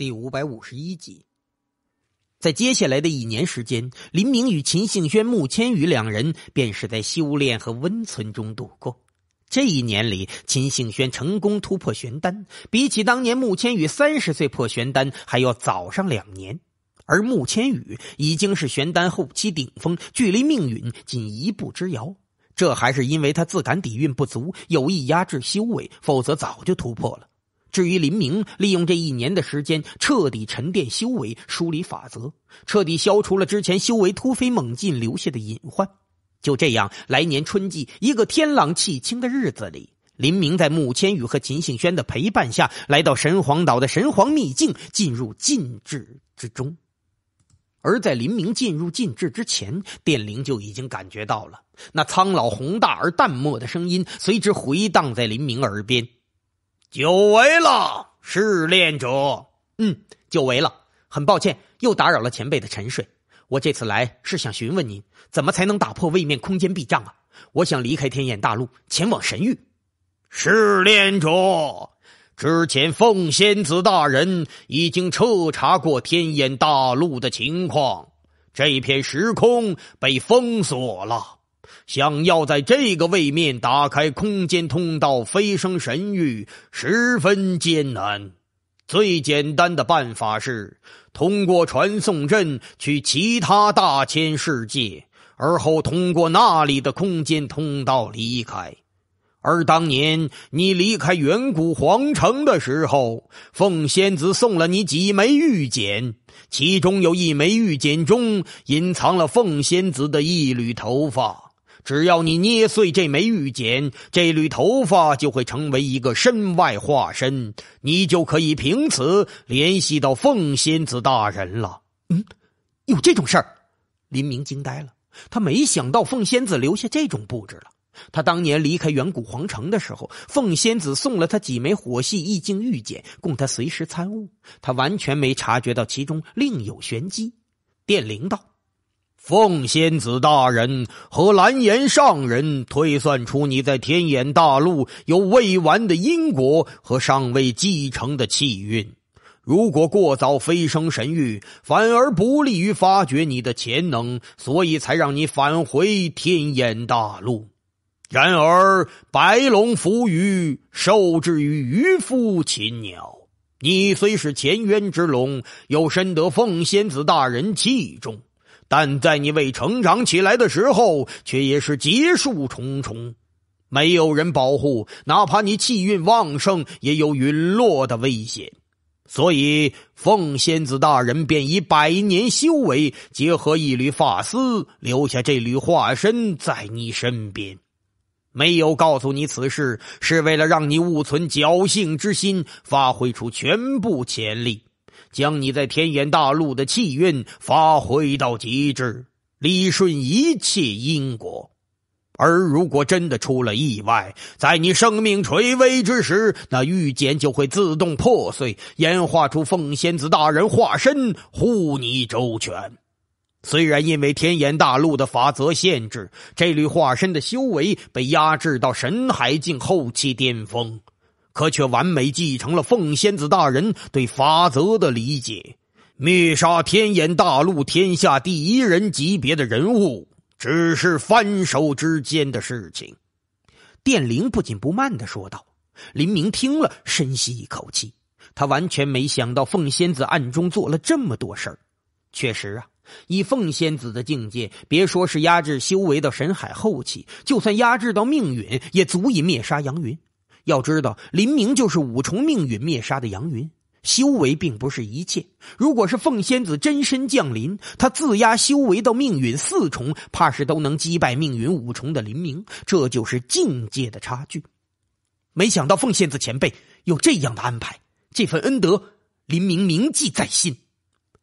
第五百五十一集，在接下来的一年时间，林明与秦杏轩、穆千羽两人便是在修炼和温存中度过。这一年里，秦杏轩成功突破玄丹，比起当年穆千羽三十岁破玄丹还要早上两年。而穆千羽已经是玄丹后期顶峰，距离命运仅一步之遥。这还是因为他自感底蕴不足，有意压制修为，否则早就突破了。至于林明，利用这一年的时间彻底沉淀修为，梳理法则，彻底消除了之前修为突飞猛进留下的隐患。就这样，来年春季一个天朗气清的日子里，林明在穆千羽和秦兴轩的陪伴下来到神皇岛的神皇秘境，进入禁制之中。而在林明进入禁制之前，电铃就已经感觉到了那苍老宏大而淡漠的声音，随之回荡在林明耳边。久违了，试炼者。嗯，久违了。很抱歉又打扰了前辈的沉睡。我这次来是想询问您，怎么才能打破位面空间壁障啊？我想离开天眼大陆，前往神域。试炼者，之前凤仙子大人已经彻查过天眼大陆的情况，这片时空被封锁了。想要在这个位面打开空间通道，飞升神域十分艰难。最简单的办法是通过传送阵去其他大千世界，而后通过那里的空间通道离开。而当年你离开远古皇城的时候，凤仙子送了你几枚玉简，其中有一枚玉简中隐藏了凤仙子的一缕头发。只要你捏碎这枚玉简，这缕头发就会成为一个身外化身，你就可以凭此联系到凤仙子大人了。嗯，有这种事儿？林明惊呆了，他没想到凤仙子留下这种布置了。他当年离开远古皇城的时候，凤仙子送了他几枚火系意境玉简，供他随时参悟，他完全没察觉到其中另有玄机。电铃道。凤仙子大人和蓝颜上人推算出你在天眼大陆有未完的因果和尚未继承的气运，如果过早飞升神域，反而不利于发掘你的潜能，所以才让你返回天眼大陆。然而，白龙浮鱼受制于渔夫禽鸟，你虽是前渊之龙，又深得凤仙子大人器重。但在你未成长起来的时候，却也是劫数重重，没有人保护，哪怕你气运旺盛，也有陨落的危险。所以，凤仙子大人便以百年修为结合一缕发丝，留下这缕化身在你身边。没有告诉你此事，是为了让你勿存侥幸之心，发挥出全部潜力。将你在天眼大陆的气运发挥到极致，理顺一切因果。而如果真的出了意外，在你生命垂危之时，那玉简就会自动破碎，演化出凤仙子大人化身护你周全。虽然因为天眼大陆的法则限制，这缕化身的修为被压制到神海境后期巅峰。可却完美继承了凤仙子大人对法则的理解，灭杀天眼大陆天下第一人级别的人物，只是翻手之间的事情。电灵不紧不慢的说道。林明听了，深吸一口气，他完全没想到凤仙子暗中做了这么多事儿。确实啊，以凤仙子的境界，别说是压制修为到神海后期，就算压制到命运，也足以灭杀杨云。要知道，林明就是五重命运灭杀的杨云，修为并不是一切。如果是凤仙子真身降临，他自压修为到命运四重，怕是都能击败命运五重的林明。这就是境界的差距。没想到凤仙子前辈有这样的安排，这份恩德，林明铭记在心。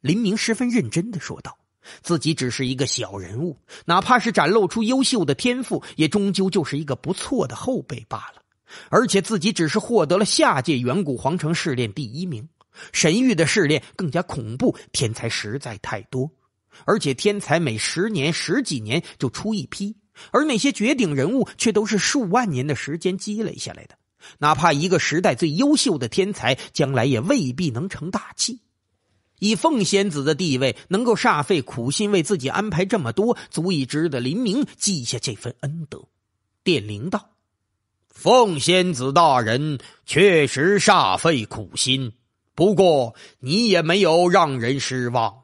林明十分认真的说道：“自己只是一个小人物，哪怕是展露出优秀的天赋，也终究就是一个不错的后辈罢了。”而且自己只是获得了下界远古皇城试炼第一名，神域的试炼更加恐怖，天才实在太多。而且天才每十年、十几年就出一批，而那些绝顶人物却都是数万年的时间积累下来的。哪怕一个时代最优秀的天才，将来也未必能成大器。以凤仙子的地位，能够煞费苦心为自己安排这么多，足以值得林明记下这份恩德。电铃道。凤仙子大人确实煞费苦心，不过你也没有让人失望。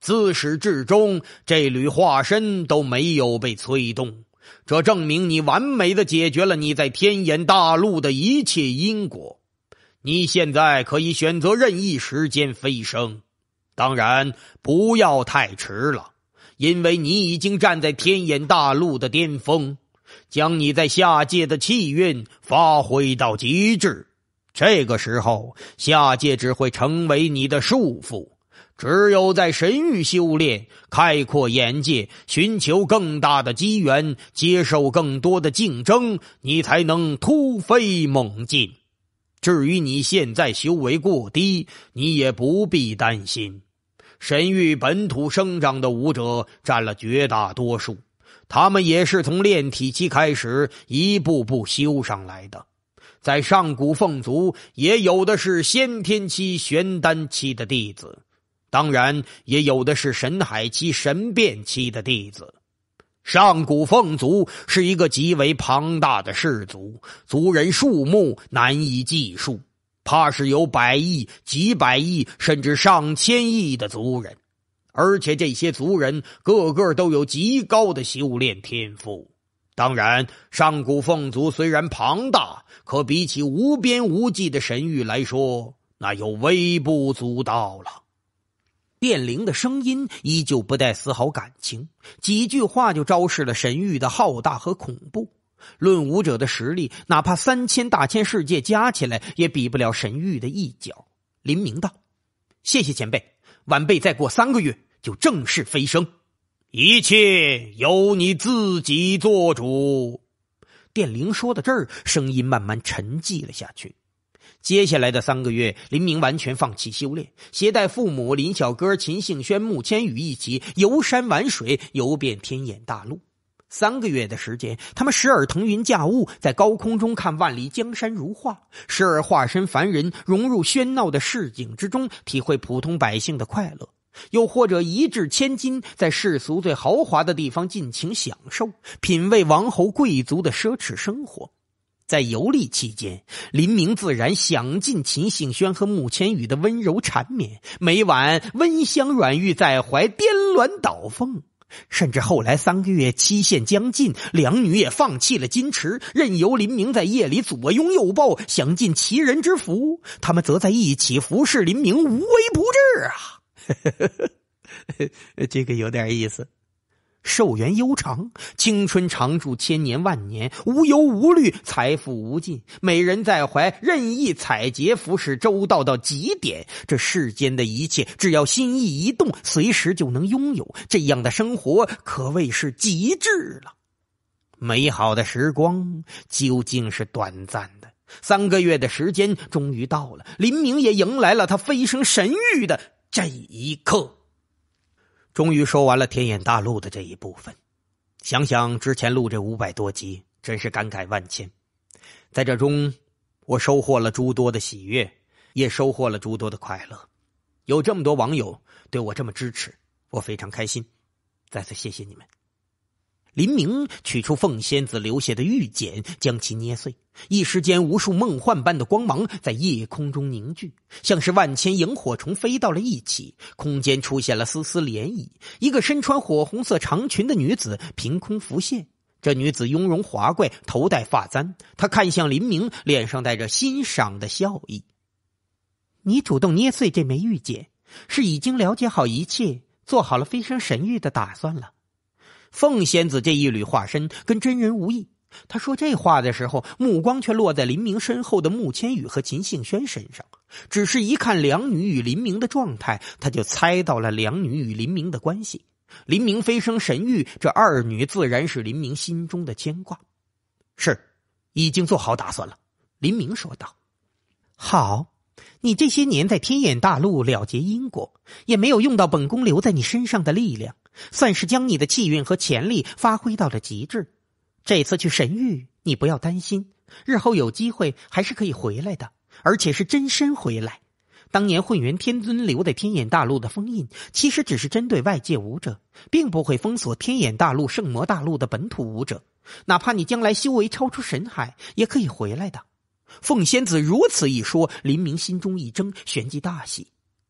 自始至终，这缕化身都没有被催动，这证明你完美的解决了你在天眼大陆的一切因果。你现在可以选择任意时间飞升，当然不要太迟了，因为你已经站在天眼大陆的巅峰。将你在下界的气运发挥到极致，这个时候下界只会成为你的束缚。只有在神域修炼，开阔眼界，寻求更大的机缘，接受更多的竞争，你才能突飞猛进。至于你现在修为过低，你也不必担心。神域本土生长的武者占了绝大多数。他们也是从炼体期开始一步步修上来的，在上古凤族也有的是先天期、玄丹期的弟子，当然也有的是神海期、神变期的弟子。上古凤族是一个极为庞大的氏族，族人数目难以计数，怕是有百亿、几百亿，甚至上千亿的族人。而且这些族人个个都有极高的修炼天赋。当然，上古凤族虽然庞大，可比起无边无际的神域来说，那又微不足道了。电灵的声音依旧不带丝毫感情，几句话就昭示了神域的浩大和恐怖。论武者的实力，哪怕三千大千世界加起来，也比不了神域的一角。林明道：“谢谢前辈，晚辈再过三个月。”就正式飞升，一切由你自己做主。电灵说到这儿，声音慢慢沉寂了下去。接下来的三个月，林明完全放弃修炼，携带父母、林小哥、秦杏轩、穆千羽一起游山玩水，游遍天眼大陆。三个月的时间，他们时而腾云驾雾，在高空中看万里江山如画；时而化身凡人，融入喧闹的市井之中，体会普通百姓的快乐。又或者一掷千金，在世俗最豪华的地方尽情享受，品味王侯贵族的奢侈生活。在游历期间，林明自然享尽秦杏轩和穆千羽的温柔缠绵，每晚温香软玉在怀，颠鸾倒凤。甚至后来三个月期限将近，两女也放弃了矜持，任由林明在夜里左拥右抱，享尽其人之福。他们则在一起服侍林明，无微不至啊。呵呵呵呵，这个有点意思。寿元悠长，青春长驻，千年万年，无忧无虑，财富无尽，美人在怀，任意采撷，服侍周到到极点。这世间的一切，只要心意一动，随时就能拥有。这样的生活可谓是极致了。美好的时光究竟是短暂的？三个月的时间终于到了，林明也迎来了他飞升神域的。这一刻，终于说完了天眼大陆的这一部分。想想之前录这五百多集，真是感慨万千。在这中，我收获了诸多的喜悦，也收获了诸多的快乐。有这么多网友对我这么支持，我非常开心。再次谢谢你们。林明取出凤仙子留下的玉简，将其捏碎。一时间，无数梦幻般的光芒在夜空中凝聚，像是万千萤火虫飞到了一起。空间出现了丝丝涟漪，一个身穿火红色长裙的女子凭空浮现。这女子雍容华贵，头戴发簪。她看向林明，脸上带着欣赏的笑意：“你主动捏碎这枚玉简，是已经了解好一切，做好了飞升神域的打算了。”凤仙子这一缕化身跟真人无异。他说这话的时候，目光却落在林明身后的穆千羽和秦杏轩身上。只是一看两女与林明的状态，他就猜到了两女与林明的关系。林明飞升神域，这二女自然是林明心中的牵挂。是，已经做好打算了。林明说道：“好，你这些年在天眼大陆了结因果，也没有用到本宫留在你身上的力量。”算是将你的气运和潜力发挥到了极致。这次去神域，你不要担心，日后有机会还是可以回来的，而且是真身回来。当年混元天尊留在天眼大陆的封印，其实只是针对外界武者，并不会封锁天眼大陆、圣魔大陆的本土武者。哪怕你将来修为超出神海，也可以回来的。凤仙子如此一说，林明心中一怔，旋即大喜，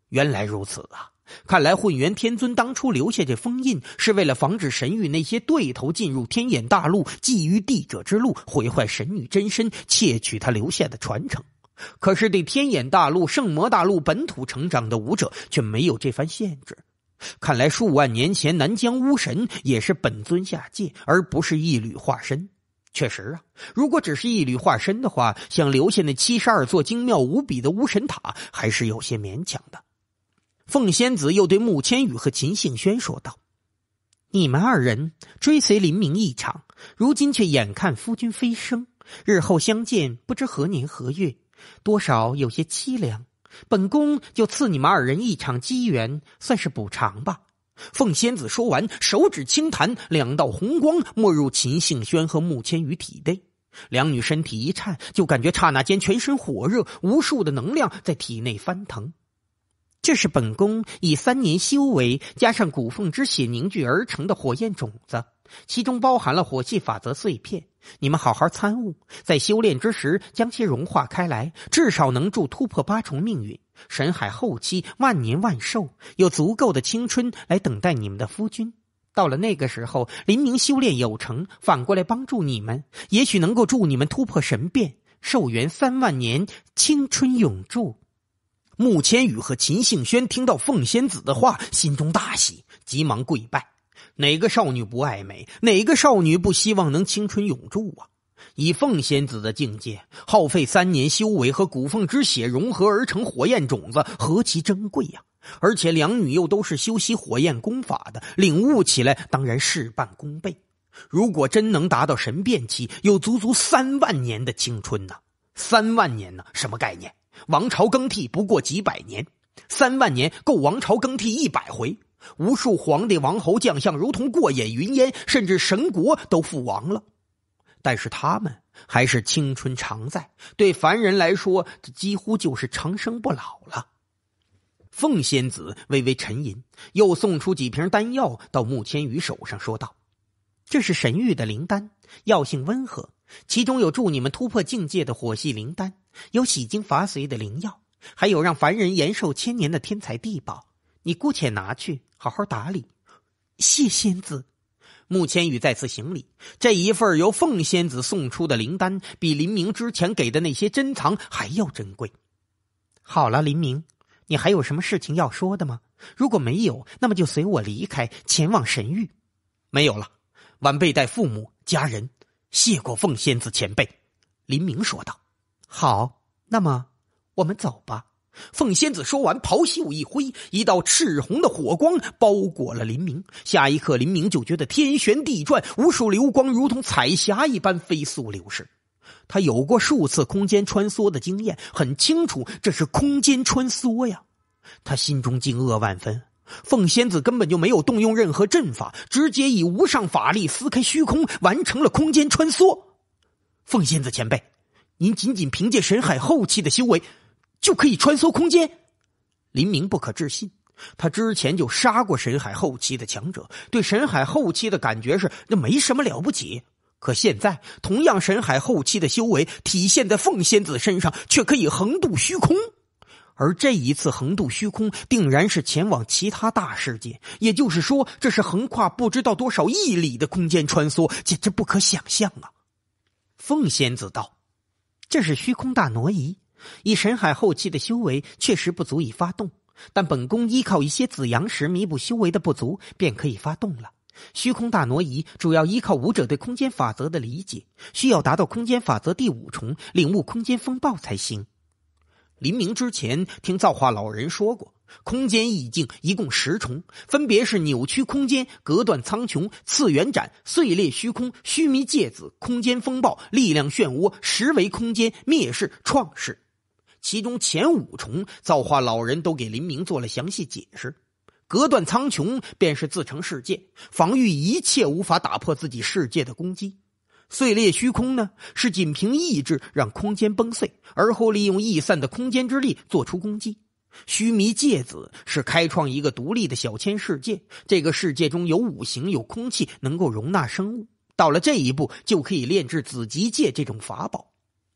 原来如此啊！看来混元天尊当初留下这封印，是为了防止神域那些对头进入天眼大陆，觊觎帝者之路，毁坏神女真身，窃取他留下的传承。可是对天眼大陆、圣魔大陆本土成长的武者，却没有这番限制。看来数万年前南疆巫神也是本尊下界，而不是一缕化身。确实啊，如果只是一缕化身的话，想留下那七十二座精妙无比的巫神塔，还是有些勉强的。凤仙子又对穆千羽和秦杏轩说道：“你们二人追随林明一场，如今却眼看夫君飞升，日后相见不知何年何月，多少有些凄凉。本宫就赐你们二人一场机缘，算是补偿吧。”凤仙子说完，手指轻弹，两道红光没入秦杏轩和穆千羽体内，两女身体一颤，就感觉刹那间全身火热，无数的能量在体内翻腾。这是本宫以三年修为加上古凤之血凝聚而成的火焰种子，其中包含了火系法则碎片。你们好好参悟，在修炼之时将其融化开来，至少能助突破八重命运，神海后期，万年万寿，有足够的青春来等待你们的夫君。到了那个时候，林明修炼有成，反过来帮助你们，也许能够助你们突破神变，寿元三万年，青春永驻。穆千羽和秦杏轩听到凤仙子的话，心中大喜，急忙跪拜。哪个少女不爱美？哪个少女不希望能青春永驻啊？以凤仙子的境界，耗费三年修为和古凤之血融合而成火焰种子，何其珍贵呀！而且两女又都是修习火焰功法的，领悟起来当然事半功倍。如果真能达到神变期，有足足三万年的青春呢？三万年呢？什么概念？王朝更替不过几百年，三万年够王朝更替一百回。无数皇帝、王侯、将相如同过眼云烟，甚至神国都覆亡了，但是他们还是青春常在。对凡人来说，这几乎就是长生不老了。凤仙子微微沉吟，又送出几瓶丹药到穆千羽手上，说道：“这是神域的灵丹，药性温和。”其中有助你们突破境界的火系灵丹，有洗精伐髓的灵药，还有让凡人延寿千年的天才地宝。你姑且拿去，好好打理。谢仙子，穆千羽再次行礼。这一份由凤仙子送出的灵丹，比林明之前给的那些珍藏还要珍贵。好了，林明，你还有什么事情要说的吗？如果没有，那么就随我离开，前往神域。没有了，晚辈带父母、家人。谢过凤仙子前辈，林明说道：“好，那么我们走吧。”凤仙子说完，袍袖一挥，一道赤红的火光包裹了林明。下一刻，林明就觉得天旋地转，无数流光如同彩霞一般飞速流逝。他有过数次空间穿梭的经验，很清楚这是空间穿梭呀。他心中惊愕万分。凤仙子根本就没有动用任何阵法，直接以无上法力撕开虚空，完成了空间穿梭。凤仙子前辈，您仅仅凭借神海后期的修为，就可以穿梭空间？林明不可置信，他之前就杀过神海后期的强者，对神海后期的感觉是那没什么了不起。可现在，同样神海后期的修为体现在凤仙子身上，却可以横渡虚空。而这一次横渡虚空，定然是前往其他大世界。也就是说，这是横跨不知道多少亿里的空间穿梭，简直不可想象啊！凤仙子道：“这是虚空大挪移，以神海后期的修为，确实不足以发动。但本宫依靠一些紫阳石弥补修为的不足，便可以发动了。虚空大挪移主要依靠武者对空间法则的理解，需要达到空间法则第五重，领悟空间风暴才行。”黎明之前，听造化老人说过，空间意境一共十重，分别是扭曲空间、隔断苍穹、次元斩、碎裂虚空、虚弥芥子、空间风暴、力量漩涡、十维空间、灭世、创世。其中前五重，造化老人都给黎明做了详细解释。隔断苍穹便是自成世界，防御一切无法打破自己世界的攻击。碎裂虚空呢，是仅凭意志让空间崩碎，而后利用逸散的空间之力做出攻击。须弥芥子是开创一个独立的小千世界，这个世界中有五行，有空气，能够容纳生物。到了这一步，就可以炼制紫极界这种法宝。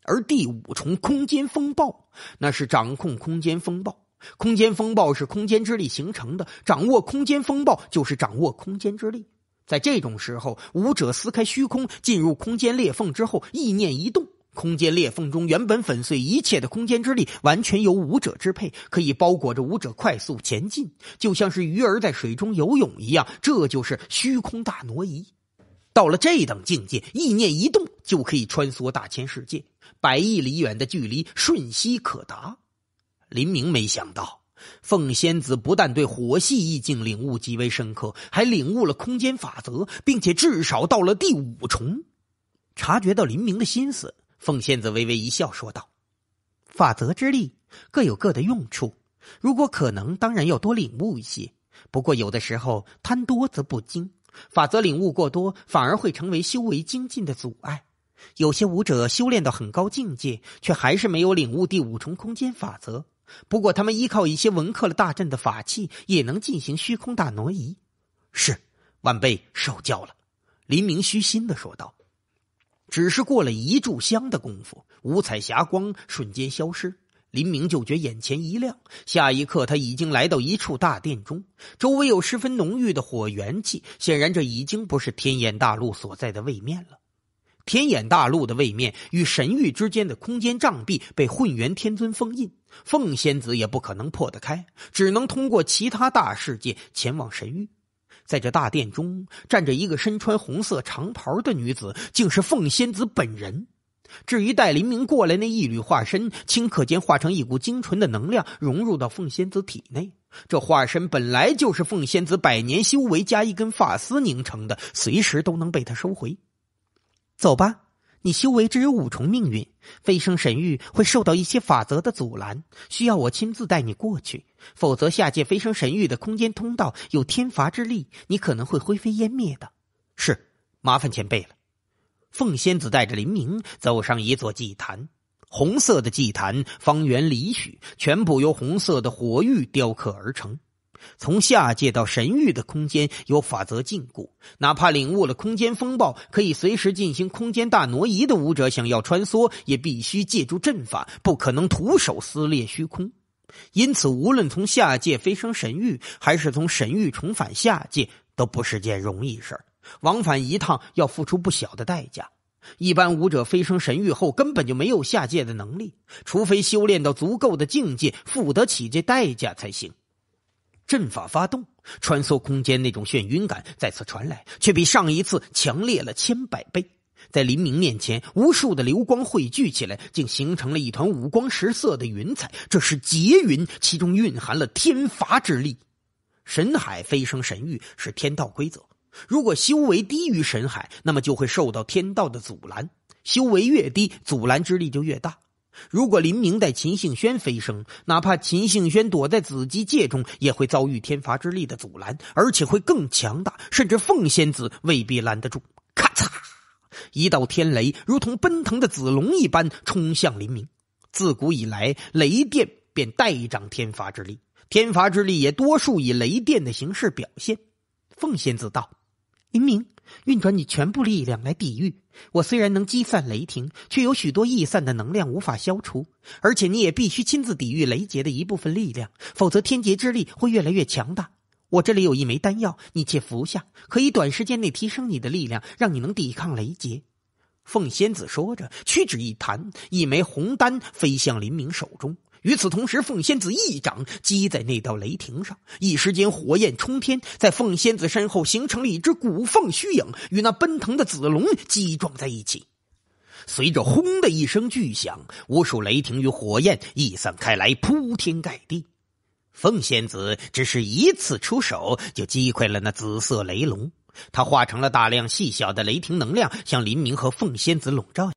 而第五重空间风暴，那是掌控空间风暴。空间风暴是空间之力形成的，掌握空间风暴就是掌握空间之力。在这种时候，武者撕开虚空，进入空间裂缝之后，意念一动，空间裂缝中原本粉碎一切的空间之力，完全由武者支配，可以包裹着武者快速前进，就像是鱼儿在水中游泳一样。这就是虚空大挪移。到了这等境界，意念一动就可以穿梭大千世界，百亿里远的距离瞬息可达。林明没想到。凤仙子不但对火系意境领悟极为深刻，还领悟了空间法则，并且至少到了第五重。察觉到林明的心思，凤仙子微微一笑，说道：“法则之力各有各的用处，如果可能，当然要多领悟一些。不过有的时候贪多则不精，法则领悟过多反而会成为修为精进的阻碍。有些武者修炼到很高境界，却还是没有领悟第五重空间法则。”不过，他们依靠一些纹刻了大阵的法器，也能进行虚空大挪移。是，晚辈受教了。”林明虚心的说道。只是过了一炷香的功夫，五彩霞光瞬间消失，林明就觉眼前一亮。下一刻，他已经来到一处大殿中，周围有十分浓郁的火元气，显然这已经不是天眼大陆所在的位面了。天眼大陆的位面与神域之间的空间障壁被混元天尊封印。凤仙子也不可能破得开，只能通过其他大世界前往神域。在这大殿中站着一个身穿红色长袍的女子，竟是凤仙子本人。至于带黎明过来那一缕化身，顷刻间化成一股精纯的能量，融入到凤仙子体内。这化身本来就是凤仙子百年修为加一根发丝凝成的，随时都能被他收回。走吧。你修为只有五重，命运飞升神域会受到一些法则的阻拦，需要我亲自带你过去，否则下界飞升神域的空间通道有天罚之力，你可能会灰飞烟灭的。是麻烦前辈了。凤仙子带着林明走上一座祭坛，红色的祭坛方圆里许，全部由红色的火玉雕刻而成。从下界到神域的空间有法则禁锢，哪怕领悟了空间风暴，可以随时进行空间大挪移的武者，想要穿梭也必须借助阵法，不可能徒手撕裂虚空。因此，无论从下界飞升神域，还是从神域重返下界，都不是件容易事儿。往返一趟要付出不小的代价。一般武者飞升神域后，根本就没有下界的能力，除非修炼到足够的境界，付得起这代价才行。阵法发动，穿梭空间，那种眩晕感再次传来，却比上一次强烈了千百倍。在林明面前，无数的流光汇聚起来，竟形成了一团五光十色的云彩。这是劫云，其中蕴含了天罚之力。神海飞升神域是天道规则，如果修为低于神海，那么就会受到天道的阻拦。修为越低，阻拦之力就越大。如果林明带秦杏轩飞升，哪怕秦杏轩躲在紫极界中，也会遭遇天罚之力的阻拦，而且会更强大，甚至凤仙子未必拦得住。咔嚓！一道天雷如同奔腾的子龙一般冲向林明。自古以来，雷电便带掌天罚之力，天罚之力也多数以雷电的形式表现。凤仙子道：“林明，运转你全部力量来抵御。”我虽然能击散雷霆，却有许多易散的能量无法消除，而且你也必须亲自抵御雷劫的一部分力量，否则天劫之力会越来越强大。我这里有一枚丹药，你且服下，可以短时间内提升你的力量，让你能抵抗雷劫。凤仙子说着，屈指一弹，一枚红丹飞向林明手中。与此同时，凤仙子一掌击在那道雷霆上，一时间火焰冲天，在凤仙子身后形成了一只古凤虚影，与那奔腾的紫龙击撞在一起。随着“轰”的一声巨响，无数雷霆与火焰一散开来，铺天盖地。凤仙子只是一次出手就击溃了那紫色雷龙，他化成了大量细小的雷霆能量，向林明和凤仙子笼罩。